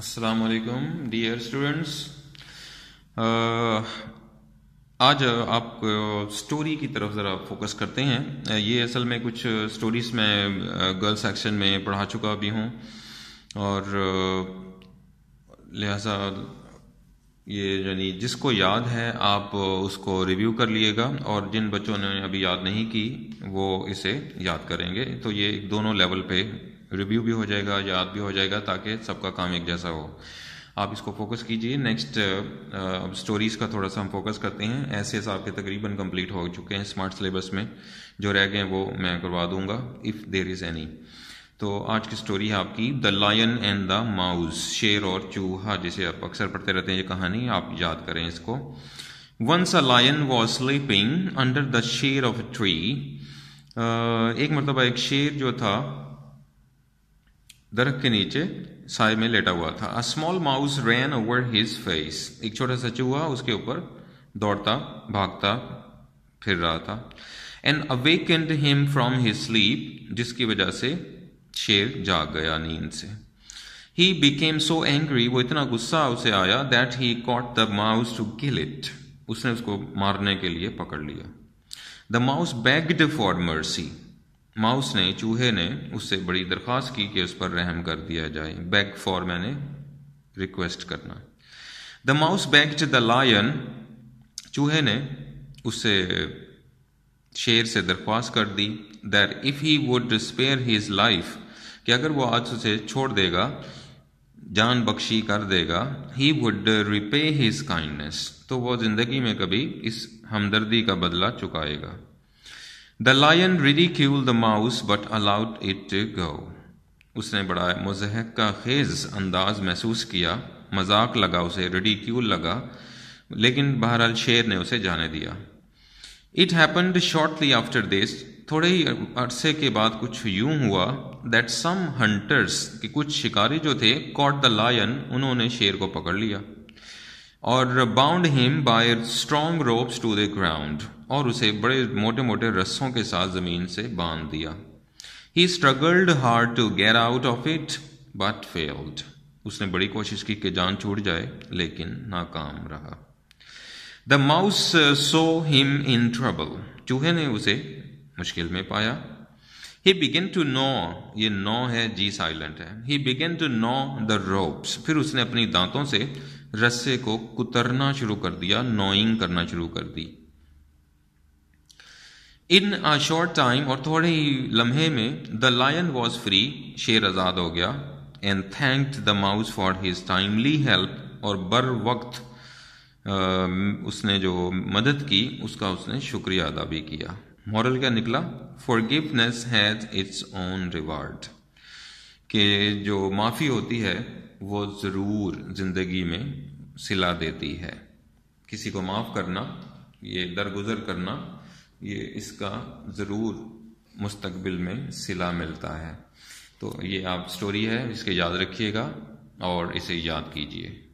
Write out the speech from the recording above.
अस्सलाम वालेकुम dear students आज आप स्टोरी uh, की तरफ ज़रा फोकस करते हैं uh, ये असल में कुछ स्टोरीज uh, मैं गर्ल सेक्शन में पढ़ा चुका भी हूँ और लिहाजा ये यानी जिसको याद है आप उसको रिव्यू कर लिएगा और जिन बच्चों ने अभी याद नहीं की वो इसे याद करेंगे तो ये दोनों लेवल पे रिव्यू भी हो जाएगा याद भी हो जाएगा ताकि सबका काम एक जैसा हो आप इसको फोकस कीजिए नेक्स्ट uh, uh, अब स्टोरीज़ का थोड़ा सा हम फोकस करते हैं ऐसे आपके तकरीबन कंप्लीट हो चुके हैं स्मार्ट सिलेबस में जो रह गए वो मैं करवा दूंगा इफ़ देर इज़ एनी तो आज की स्टोरी है आपकी the lion and the mouse शेर और चूहा जिसे आप अक्सर पढ़ते रहते हैं ये कहानी आप याद करें इसको once a lion was sleeping under the shade of tree एक मतलब एक शेर जो था दरख के नीचे साय में लेटा हुआ था a small mouse ran over his face एक छोटा सा चूहा उसके ऊपर दौड़ता भागता फिर रहा था and awakened him from his sleep जिसकी वजह से शेर जाग गया नींद से ही बिकेम सो एंग्री वो इतना गुस्सा उसे आया that he caught the mouse to kill it उसने उसको मारने के लिए पकड़ लिया the mouse begged for mercy mouse ने चूहे ने उससे बड़ी दरख्वास्त की कि उस पर रहम कर दिया जाए बैग फॉर मैंने रिक्वेस्ट करना द माउस बैग च द लायन चूहे ने उससे शेर से दरख्वास्त कर दी that if he would spare his life कि अगर वो आज उसे छोड़ देगा जान बख्शी कर देगा he would repay his kindness तो वो ज़िंदगी में कभी इस हमदर्दी का बदला चुकाएगा the lion the the mouse but allowed it go. उसने बड़ा मजहक का खेज अंदाज महसूस किया मजाक लगा उसे रिडिक्यूल लगा लेकिन बहरहाल शेर ने उसे जाने दिया it happened shortly after this थोड़े ही अरसे के बाद कुछ यूं हुआ दैट सम हंटर्स के कुछ शिकारी जो थे कॉट द लायन उन्होंने शेर को पकड़ लिया और bound him by strong ropes to the ground और उसे बड़े मोटे मोटे रस्सों के साथ ज़मीन से बांध दिया he struggled hard to get out of it but failed उसने बड़ी कोशिश की कि जान छूट जाए लेकिन नाकाम रहा the mouse saw him in trouble चूहे ने उसे मुश्किल में पाया ही बिगेन टू नो ये नो है जी साइलेंट है he began to gnaw the ropes फिर उसने अपनी दांतों से रस्से को कुतरना शुरू कर दिया नोइंग करना शुरू कर दी इन आ शॉर्ट टाइम और थोड़े ही लम्हे में द लायन वॉज फ्री शेर आज़ाद हो गया and thanked the mouse for his timely help और बर वक्त आ, उसने जो मदद की उसका उसने शुक्रिया अदा भी किया मॉरल क्या निकला forgiveness has its own reward के जो माफ़ी होती है वो ज़रूर ज़िंदगी में सिला देती है किसी को माफ़ करना ये दरगुजर करना ये इसका ज़रूर मुस्तकबिल में सिला मिलता है तो ये आप स्टोरी है इसके याद रखिएगा और इसे याद कीजिए